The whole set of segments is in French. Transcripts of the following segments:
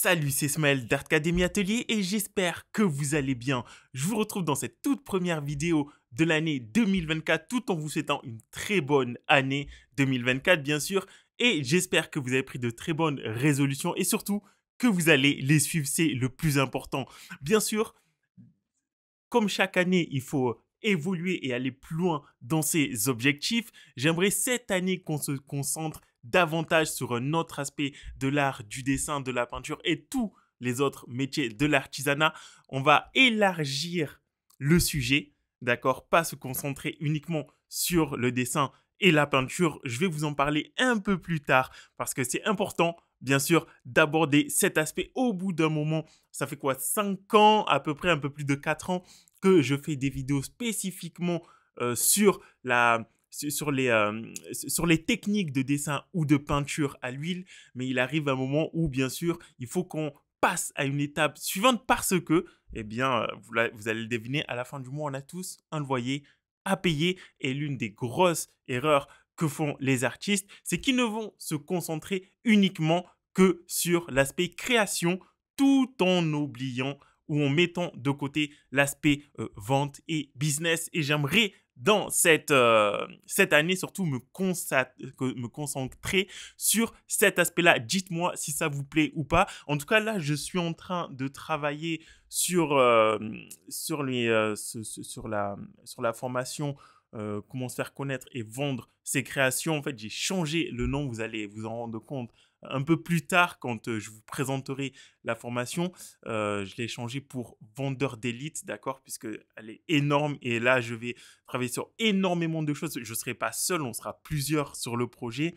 Salut, c'est Smaël Academy Atelier et j'espère que vous allez bien. Je vous retrouve dans cette toute première vidéo de l'année 2024 tout en vous souhaitant une très bonne année 2024 bien sûr et j'espère que vous avez pris de très bonnes résolutions et surtout que vous allez les suivre, c'est le plus important. Bien sûr, comme chaque année, il faut évoluer et aller plus loin dans ses objectifs. J'aimerais cette année qu'on se concentre davantage sur un autre aspect de l'art, du dessin, de la peinture et tous les autres métiers de l'artisanat. On va élargir le sujet, d'accord Pas se concentrer uniquement sur le dessin et la peinture. Je vais vous en parler un peu plus tard parce que c'est important, bien sûr, d'aborder cet aspect au bout d'un moment. Ça fait quoi 5 ans, à peu près un peu plus de 4 ans que je fais des vidéos spécifiquement euh, sur la sur les, euh, sur les techniques de dessin ou de peinture à l'huile, mais il arrive un moment où, bien sûr, il faut qu'on passe à une étape suivante parce que, eh bien, euh, vous, allez le deviner, à la fin du mois, on a tous un loyer à payer et l'une des grosses erreurs que font les artistes, c'est qu'ils ne vont se concentrer uniquement que sur l'aspect création tout en oubliant ou en mettant de côté l'aspect euh, vente et business. Et j'aimerais dans cette, euh, cette année, surtout me, concentrer sur cet aspect-là. Dites-moi si ça vous plaît ou pas. En tout cas, là, je suis en train de travailler sur, euh, sur, euh, sur, la, sur la formation. comment se faire connaître et vendre ses créations. En fait, j'ai changé le nom, vous allez vous en rendre compte un peu plus tard quand je vous présenterai la formation. je l'ai changée pour vendeur d'élite, d'accord, puisque elle est énorme et là je vais travailler sur énormément de choses. Je ne serai pas seul, on sera plusieurs sur le projet.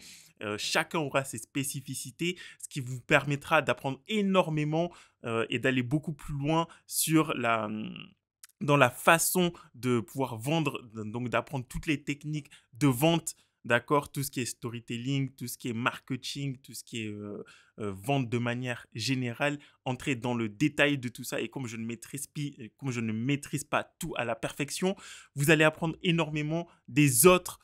chacun aura ses spécificités, ce qui vous permettra d'apprendre énormément et d'aller beaucoup plus loin sur la dans la façon de pouvoir vendre, donc d'apprendre toutes les techniques de vente D'accord Tout ce qui est storytelling, tout ce qui est marketing, tout ce qui est vente de manière générale, entrer dans le détail de tout ça. Et comme je, ne maîtrise, je ne maîtrise pas tout à la perfection, vous allez apprendre énormément des autres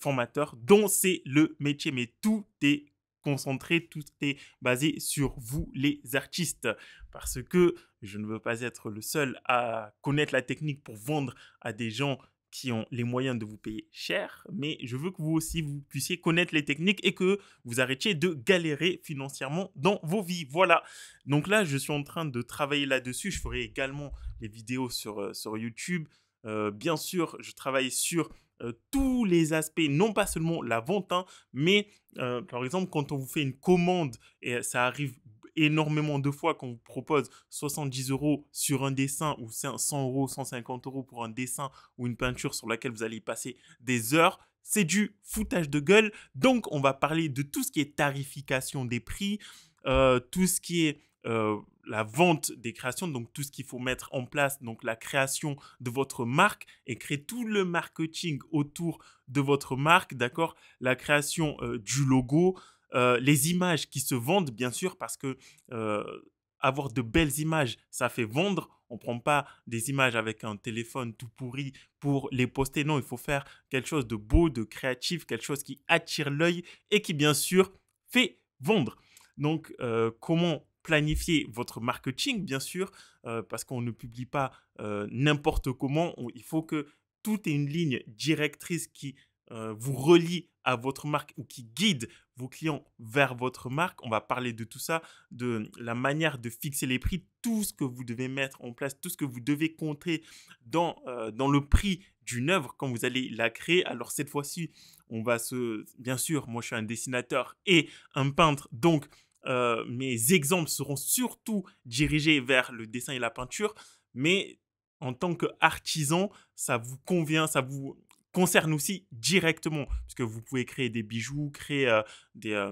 formateurs dont c'est le métier. Mais tout est concentré, tout est basé sur vous les artistes. Parce que je ne veux pas être le seul à connaître la technique pour vendre à des gens qui ont les moyens de vous payer cher, mais je veux que vous aussi, vous puissiez connaître les techniques et que vous arrêtiez de galérer financièrement dans vos vies. Voilà. Donc là, je suis en train de travailler là-dessus. Je ferai également les vidéos sur, euh, sur YouTube. Euh, bien sûr, je travaille sur euh, tous les aspects, non pas seulement la vente, hein, mais par exemple quand on vous fait une commande, et ça arrive énormément de fois qu'on vous propose 70 euros sur un dessin ou 100 euros, 150 euros pour un dessin ou une peinture sur laquelle vous allez passer des heures, c'est du foutage de gueule. Donc, on va parler de tout ce qui est tarification des prix, euh, tout ce qui est euh, la vente des créations, donc tout ce qu'il faut mettre en place, donc la création de votre marque et créer tout le marketing autour de votre marque, d'accord La création euh, du logo, euh, les images qui se vendent, bien sûr, parce que euh, avoir de belles images, ça fait vendre. On ne prend pas des images avec un téléphone tout pourri pour les poster. Non, il faut faire quelque chose de beau, de créatif, quelque chose qui attire l'œil et qui, bien sûr, fait vendre. Donc, euh, comment planifier votre marketing, bien sûr, parce qu'on ne publie pas n'importe comment. il faut que tout ait une ligne directrice qui euh, vous relie à votre marque ou qui guide vos clients vers votre marque. On va parler de tout ça, de la manière de fixer les prix, tout ce que vous devez mettre en place, tout ce que vous devez compter dans, euh, dans le prix d'une œuvre quand vous allez la créer. Alors cette fois-ci, on va se... Bien sûr, moi je suis un dessinateur et un peintre, donc euh, mes exemples seront surtout dirigés vers le dessin et la peinture, mais en tant qu'artisan, ça vous convient, ça vous concerne aussi directement, parce que vous pouvez créer des bijoux, créer euh, des, euh,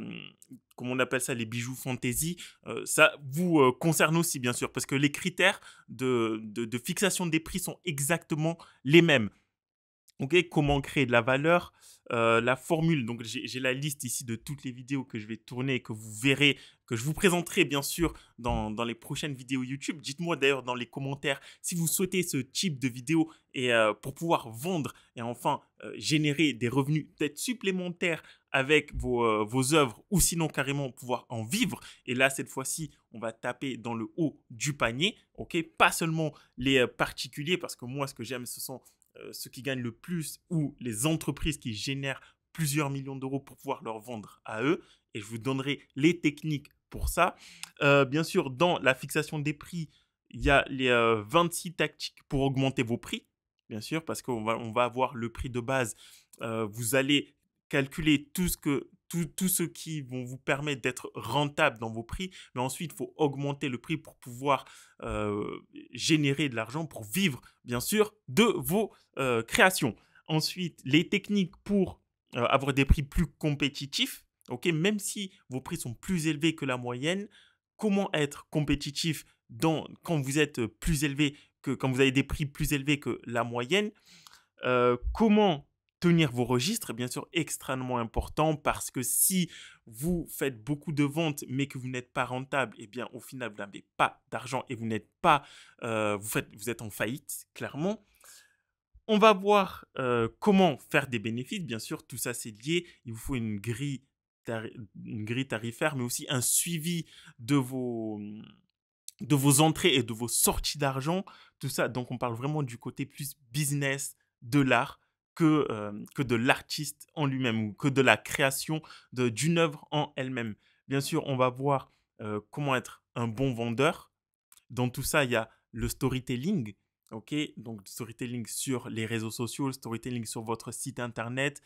comment on appelle ça, les bijoux fantasy, euh, ça vous concerne aussi, bien sûr, parce que les critères de, fixation des prix sont exactement les mêmes comment créer de la valeur la formule, donc j'ai la liste ici de toutes les vidéos que je vais tourner et que vous verrez, que je vous présenterai bien sûr dans, les prochaines vidéos YouTube. Dites-moi d'ailleurs dans les commentaires si vous souhaitez ce type de vidéo et pour pouvoir vendre et enfin générer des revenus peut-être supplémentaires avec vos, vos œuvres ou sinon carrément pouvoir en vivre. Et là, cette fois-ci, on va taper dans le haut du panier, ok Pas seulement les particuliers, parce que moi, ce que j'aime, ce sont euh, ceux qui gagnent le plus ou les entreprises qui génèrent plusieurs millions d'euros pour pouvoir leur vendre à eux. Et je vous donnerai les techniques pour ça. Euh, bien sûr, dans la fixation des prix, il y a les 26 euh, tactiques pour augmenter vos prix. Bien sûr, parce qu'on va, on va avoir le prix de base. vous allez calculer tout ce que tout, ce qui vont vous permettre d'être rentable dans vos prix, mais ensuite il faut augmenter le prix pour pouvoir euh, générer de l'argent pour vivre, bien sûr, de vos euh, créations. Ensuite, les techniques pour euh, avoir des prix plus compétitifs, ok, même si vos prix sont plus élevés que la moyenne, comment être compétitif dans, quand vous êtes plus élevé que quand vous avez des prix plus élevés que la moyenne, comment tenir vos registres est bien sûr extrêmement important parce que si vous faites beaucoup de ventes mais que vous n'êtes pas rentable, eh bien au final vous n'avez pas d'argent et vous n'êtes pas, euh, vous, faites, vous êtes en faillite clairement. On va voir euh, comment faire des bénéfices, bien sûr, tout ça c'est lié, il vous faut une grille, une grille tarifaire mais aussi un suivi de vos de vos entrées et de vos sorties d'argent, tout ça. Donc on parle vraiment du côté plus business de l'art que, que de l'artiste en lui-même ou que de la création d'une œuvre en elle-même. Bien sûr, on va voir comment être un bon vendeur. Dans tout ça, il y a le storytelling. Ok, donc storytelling sur les réseaux sociaux, storytelling sur votre site internet,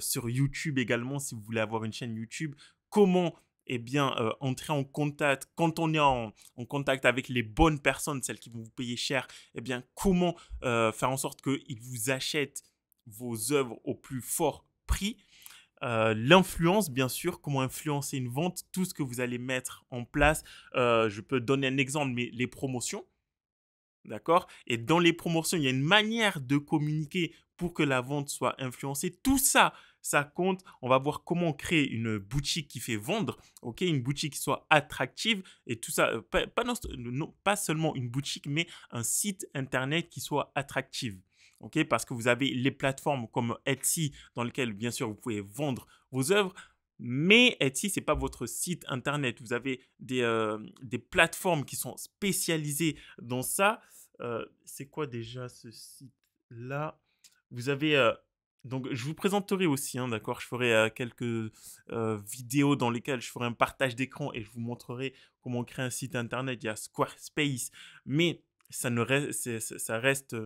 sur YouTube également si vous voulez avoir une chaîne YouTube. Comment eh bien, entrer en contact, quand on est en, contact avec les bonnes personnes, celles qui vont vous payer cher, eh bien, comment faire en sorte qu'ils vous achètent vos œuvres au plus fort prix. Euh, l'influence, bien sûr, comment influencer une vente, tout ce que vous allez mettre en place. Euh, je peux donner un exemple, mais les promotions. D'accord Et dans les promotions, il y a une manière de communiquer pour que la vente soit influencée. Tout ça, ça compte. On va voir comment créer une boutique qui fait vendre, ok, une boutique qui soit attractive et tout ça, euh, pas, pas seulement une boutique, mais un site internet qui soit attractive ok Parce que vous avez les plateformes comme Etsy dans lesquelles, bien sûr, vous pouvez vendre vos œuvres. Mais Etsy, ce n'est pas votre site internet. Vous avez des, euh, des plateformes qui sont spécialisées dans ça. Euh, c'est quoi déjà ce site-là Vous avez... Euh, donc, je vous présenterai aussi, hein, d'accord Je ferai quelques vidéos dans lesquelles je ferai un partage d'écran et je vous montrerai comment créer un site internet. Il y a Squarespace, mais ça, ne reste, ça reste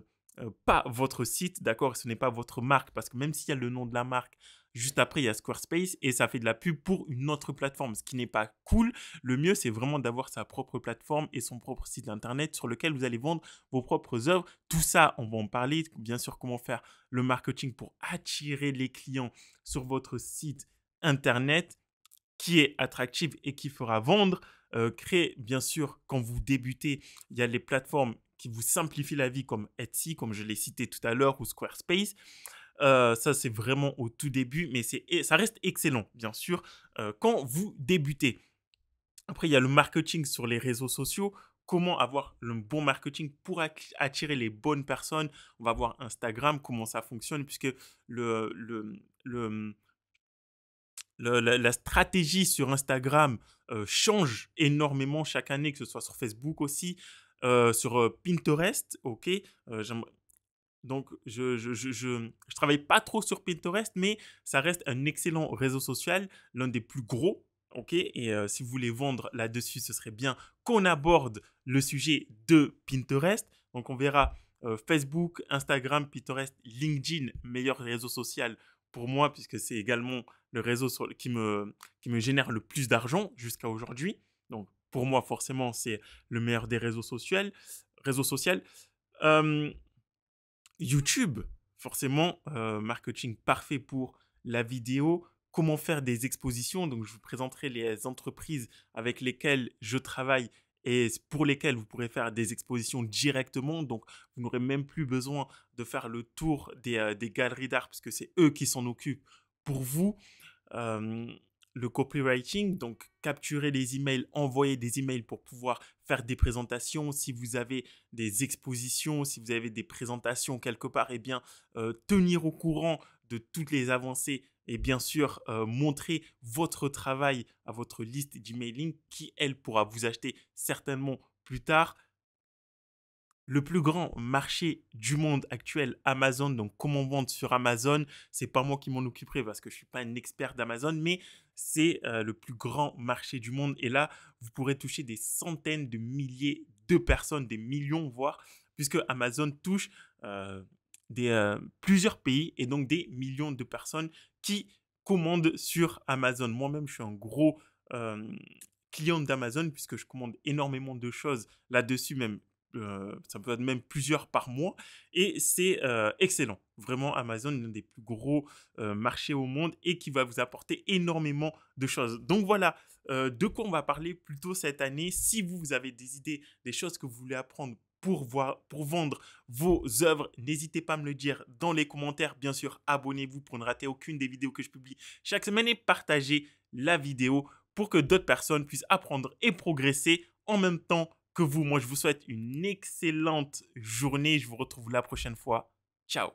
euh, pas votre site, d'accord Ce n'est pas votre marque, parce que même s'il y a le nom de la marque, juste après, il y a Squarespace et ça fait de la pub pour une autre plateforme, ce qui n'est pas cool. Le mieux, c'est vraiment d'avoir sa propre plateforme et son propre site internet sur lequel vous allez vendre vos propres œuvres. Tout ça, on va en parler, bien sûr, comment faire le marketing pour attirer les clients sur votre site internet qui est attractif et qui fera vendre. Euh, créer, bien sûr, quand vous débutez, il y a les plateformes qui vous simplifie la vie, comme Etsy, comme je l'ai cité tout à l'heure, ou Squarespace. Euh, ça, c'est vraiment au tout début, mais ça reste excellent, bien sûr, euh, quand vous débutez. Après, il y a le marketing sur les réseaux sociaux. Comment avoir le bon marketing pour attirer les bonnes personnes On va voir Instagram, comment ça fonctionne, puisque le, le, la, stratégie sur Instagram euh, change énormément chaque année, que ce soit sur Facebook aussi. Euh, sur euh, Pinterest, ok euh, donc, je je, travaille pas trop sur Pinterest, mais ça reste un excellent réseau social, l'un des plus gros. Ok, et si vous voulez vendre là-dessus, ce serait bien qu'on aborde le sujet de Pinterest. Donc, on verra Facebook, Instagram, Pinterest, LinkedIn, meilleur réseau social pour moi, puisque c'est également le réseau qui, me, qui me génère le plus d'argent jusqu'à aujourd'hui. Donc, pour moi, forcément, c'est le meilleur des réseaux sociaux. Réseaux sociaux. YouTube, forcément, euh, marketing parfait pour la vidéo. Comment faire des expositions Donc, je vous présenterai les entreprises avec lesquelles je travaille et pour lesquelles vous pourrez faire des expositions directement. Donc, vous n'aurez même plus besoin de faire le tour des, euh, galeries d'art puisque c'est eux qui s'en occupent pour vous. Euh, le copywriting, donc capturer les emails, envoyer des emails pour pouvoir faire des présentations. Si vous avez des expositions, si vous avez des présentations quelque part, et eh bien euh, tenir au courant de toutes les avancées et bien sûr euh, montrer votre travail à votre liste d'emailing qui elle pourra vous acheter certainement plus tard. Le plus grand marché du monde actuel, Amazon. Donc, comment vendre sur Amazon C'est pas moi qui m'en occuperai parce que je suis pas un expert d'Amazon, mais c'est le plus grand marché du monde. Et là, vous pourrez toucher des centaines de milliers de personnes, des millions voire, puisque Amazon touche des, plusieurs pays et donc des millions de personnes qui commandent sur Amazon. Moi-même, je suis un gros client d'Amazon puisque je commande énormément de choses là-dessus, même euh, ça peut être même plusieurs par mois. Et c'est euh, excellent. Vraiment, Amazon, l'un des plus gros euh, marchés au monde et qui va vous apporter énormément de choses. Donc voilà, de quoi on va parler plutôt cette année. Si vous avez des idées, des choses que vous voulez apprendre pour, voir, pour, vendre vos œuvres. N'hésitez pas à me le dire dans les commentaires. Bien sûr, abonnez-vous pour ne rater aucune des vidéos que je publie chaque semaine et partagez la vidéo pour que d'autres personnes puissent apprendre et progresser en même temps que vous. Moi, je vous souhaite une excellente journée. Je vous retrouve la prochaine fois. Ciao